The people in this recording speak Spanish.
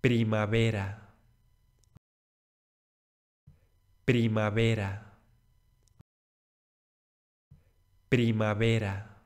primavera, primavera, primavera.